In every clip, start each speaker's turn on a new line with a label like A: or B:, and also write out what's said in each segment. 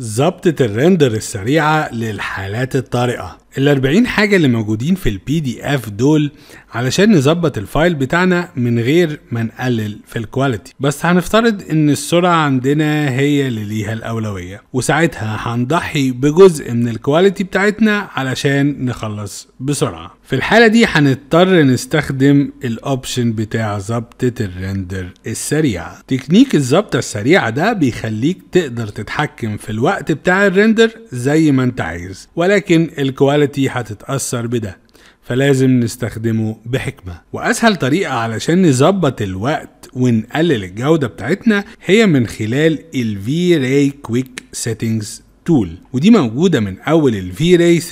A: ظبطة الرندر السريعة للحالات الطارئة ال 40 حاجة اللي موجودين في البي دي اف دول علشان نظبط الفايل بتاعنا من غير ما نقلل في الكواليتي بس هنفترض ان السرعة عندنا هي اللي ليها الأولوية وساعتها هنضحي بجزء من الكواليتي بتاعتنا علشان نخلص بسرعة في الحالة دي هنضطر نستخدم الاوبشن بتاع ظبطة الرندر السريع تكنيك الظبطة السريعة ده بيخليك تقدر تتحكم في الوقت بتاع الرندر زي ما انت عايز ولكن الكواليتي كواليتي هتتأثر بده فلازم نستخدمه بحكمة وأسهل طريقة علشان نظبط الوقت ونقلل الجودة بتاعتنا هي من خلال ال V-Ray Quick Settings تول ودي موجودة من أول ال V-Ray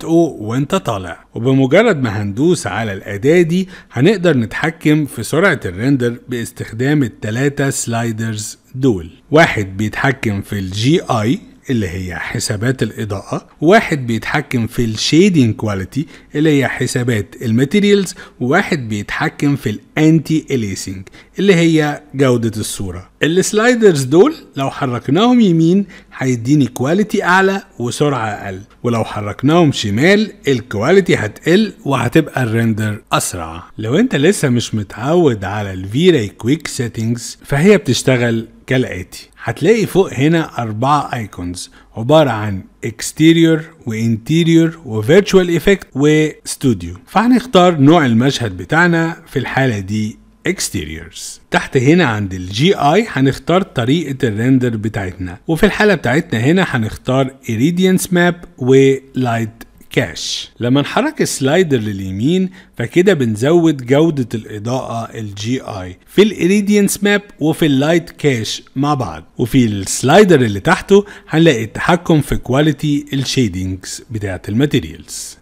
A: 3.0 وأنت طالع وبمجرد ما هندوس على الأداة دي هنقدر نتحكم في سرعة الريندر باستخدام التلاتة سلايدرز دول واحد بيتحكم في الجي اي اللي هي حسابات الإضاءة واحد بيتحكم في الشيدين كواليتي اللي هي حسابات الماتيريالز وواحد بيتحكم في الانتي اليسينج اللي هي جودة الصورة السلايدرز دول لو حركناهم يمين هيديني كواليتي اعلى وسرعه اقل ولو حركناهم شمال الكواليتي هتقل وهتبقى الريندر اسرع لو انت لسه مش متعود على الفيري كويك سيتنجز فهي بتشتغل كالآتي هتلاقي فوق هنا أربعة ايكونز عبارة عن exterior وانتيريور وفيرتشوال effect وستوديو فهنختار نوع المشهد بتاعنا في الحالة دي exteriors تحت هنا عند الجي اي هنختار طريقة الريندر بتاعتنا وفي الحالة بتاعتنا هنا هنختار irradiance map و light كاش لما نحرك السلايدر لليمين فكده بنزود جودة الإضاءة الجي اي في الإريدينس ماب وفي اللايت كاش مع بعض وفي السلايدر اللي تحته هنلاقي التحكم في كواليتي الشيدينجز بتاعة الماتيريالز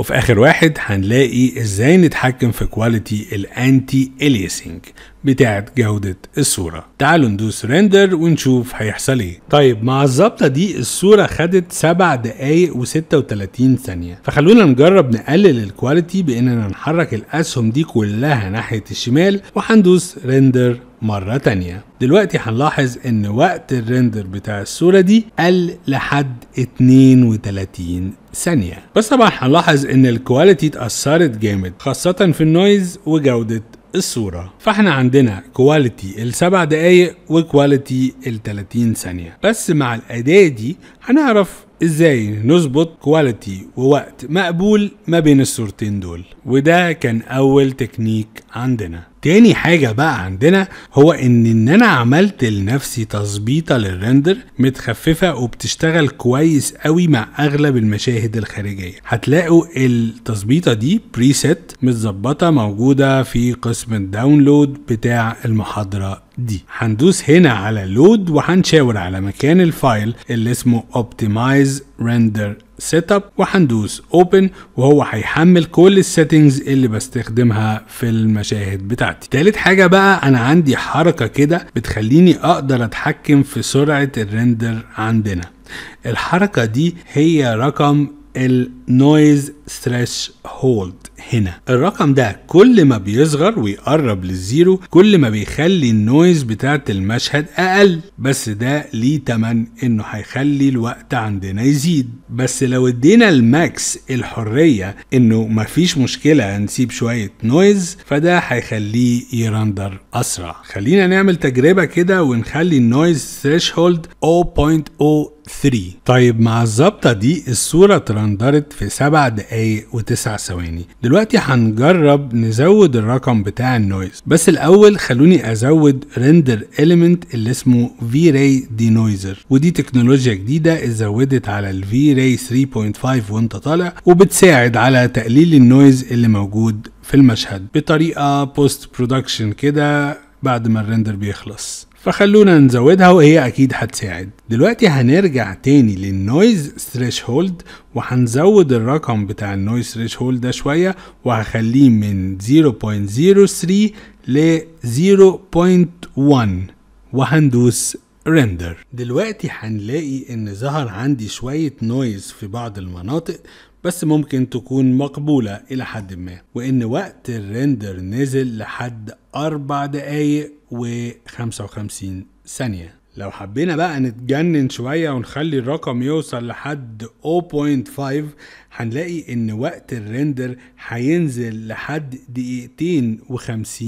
A: وفي اخر واحد هنلاقي ازاي نتحكم في كواليتي الانتي اليسنج بتاعه جوده الصوره تعالوا ندوس ريندر ونشوف هيحصل ايه طيب مع الظبطه دي الصوره خدت 7 دقايق و36 ثانيه فخلونا نجرب نقلل الكواليتي باننا نحرك الاسهم دي كلها ناحيه الشمال وهندوس ريندر مرة تانية دلوقتي هنلاحظ ان وقت الريندر بتاع الصورة دي قل لحد 32 ثانية بس طبعا هنلاحظ ان الكواليتي اتأثرت جامد خاصة في النويز وجودة الصورة فاحنا عندنا كواليتي السبع دقايق وكواليتي التلاتين ثانية بس مع الأداة دي هنعرف ازاي نظبط كواليتي ووقت مقبول ما بين الصورتين دول وده كان أول تكنيك عندنا تاني حاجة بقى عندنا هو ان ان انا عملت لنفسي تظبيطة للرندر متخففة وبتشتغل كويس قوي مع اغلب المشاهد الخارجية هتلاقوا التظبيطة دي بريسيت متظبطة موجودة في قسم الداونلود بتاع المحاضرة دي هندوس هنا على لود وهنشاور على مكان الفايل اللي اسمه Optimize Render سيت اب وهندوس اوبن وهو هيحمل كل السيتنجز اللي بستخدمها في المشاهد بتاعتي تالت حاجه بقى انا عندي حركه كده بتخليني اقدر اتحكم في سرعه الريندر عندنا الحركه دي هي رقم النويز ثريش هولد هنا الرقم ده كل ما بيصغر ويقرب للزيرو كل ما بيخلي النويز بتاعت المشهد أقل بس ده ليه تمن إنه هيخلي الوقت عندنا يزيد بس لو ادينا الماكس الحرية إنه مفيش مشكلة نسيب شوية نويز فده هيخليه يرندر أسرع خلينا نعمل تجربة كده ونخلي النويز ثريشولد 0.08 3 طيب مع الظبطة دي الصورة ترندرت في 7 دقايق و9 ثواني دلوقتي هنجرب نزود الرقم بتاع النويز بس الاول خلوني ازود ريندر اليمنت اللي اسمه في راي دي نويزر ودي تكنولوجيا جديدة اتزودت على الفي راي 3.5 وانت طالع وبتساعد على تقليل النويز اللي موجود في المشهد بطريقة بوست برودكشن كده بعد ما الريندر بيخلص فخلونا نزودها وهي اكيد هتساعد دلوقتي هنرجع تاني للنويز هولد وهنزود الرقم بتاع النويز هولد ده شوية وهخليه من 0.03 ل 0.1 وهندوس ريندر دلوقتي هنلاقي ان ظهر عندي شوية نويز في بعض المناطق بس ممكن تكون مقبولة إلى حد ما وإن وقت الريندر نزل لحد 4 دقايق و55 ثانية لو حبينا بقى نتجنن شوية ونخلي الرقم يوصل لحد 0.5 هنلاقي ان وقت الريندر هينزل لحد دقيقتين و50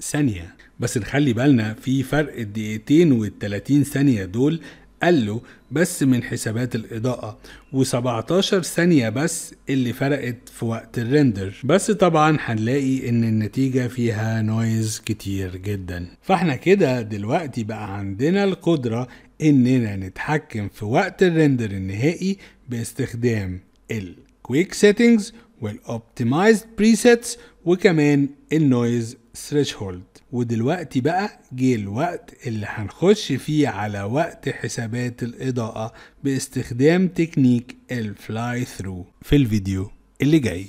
A: ثانية بس نخلي بالنا في فرق الدقيقتين وال30 ثانية دول قال له بس من حسابات الإضاءة و17 ثانية بس اللي فرقت في وقت الريندر بس طبعا هنلاقي ان النتيجة فيها نويز كتير جدا فاحنا كده دلوقتي بقى عندنا القدرة اننا نتحكم في وقت الريندر النهائي باستخدام الكويك سيتنجز والاوبتمايزد بريسيتس وكمان النويز ثريشولد ودلوقتي بقى جه الوقت اللي هنخش فيه على وقت حسابات الإضاءة باستخدام تكنيك الفلاي ثرو في الفيديو اللي جاي